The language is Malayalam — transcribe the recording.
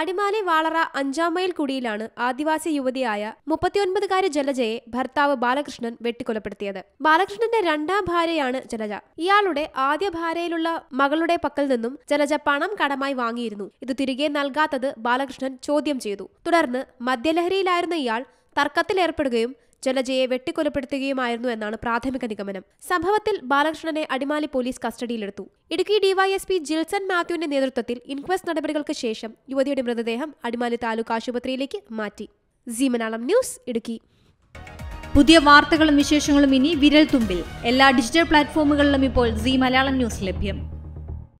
അടിമാലി വാളറ അഞ്ചാം മൈൽ കുടിയിലാണ് ആദിവാസി യുവതിയായ മുപ്പത്തിയൊൻപതുകാരി ജലജയെ ഭർത്താവ് ബാലകൃഷ്ണൻ വെട്ടിക്കൊലപ്പെടുത്തിയത് ബാലകൃഷ്ണന്റെ രണ്ടാം ഭാര്യയാണ് ജലജ ഇയാളുടെ ആദ്യ ഭാര്യയിലുള്ള മകളുടെ പക്കൽ നിന്നും ജലജ പണം കടമായി വാങ്ങിയിരുന്നു ഇത് തിരികെ നൽകാത്തത് ബാലകൃഷ്ണൻ ചോദ്യം ചെയ്തു തുടർന്ന് മദ്യലഹരിയിലായിരുന്ന ഇയാൾ തർക്കത്തിലേർപ്പെടുകയും ജലജയെ വെട്ടിക്കൊലപ്പെടുത്തുകയുമായിരുന്നു എന്നാണ് പ്രാഥമിക നിഗമനം സംഭവത്തിൽ ബാലകൃഷ്ണനെ അടിമാലി പോലീസ് കസ്റ്റഡിയിലെടുത്തു ഇടുക്കി ഡിവൈഎസ്പി ജിൽസൺ മാത്യുവിന്റെ നേതൃത്വത്തിൽ ഇൻക്വസ്റ്റ് നടപടികൾക്ക് ശേഷം യുവതിയുടെ മൃതദേഹം അടിമാലി താലൂക്ക് ആശുപത്രിയിലേക്ക് മാറ്റി സി ന്യൂസ് ഇടുക്കി പുതിയ വാർത്തകളും വിശേഷങ്ങളും ഇനി വിരൽ തുമ്പിൽ എല്ലാ ഡിജിറ്റൽ പ്ലാറ്റ്ഫോമുകളിലും ഇപ്പോൾ സി മലയാളം ന്യൂസ് ലഭ്യം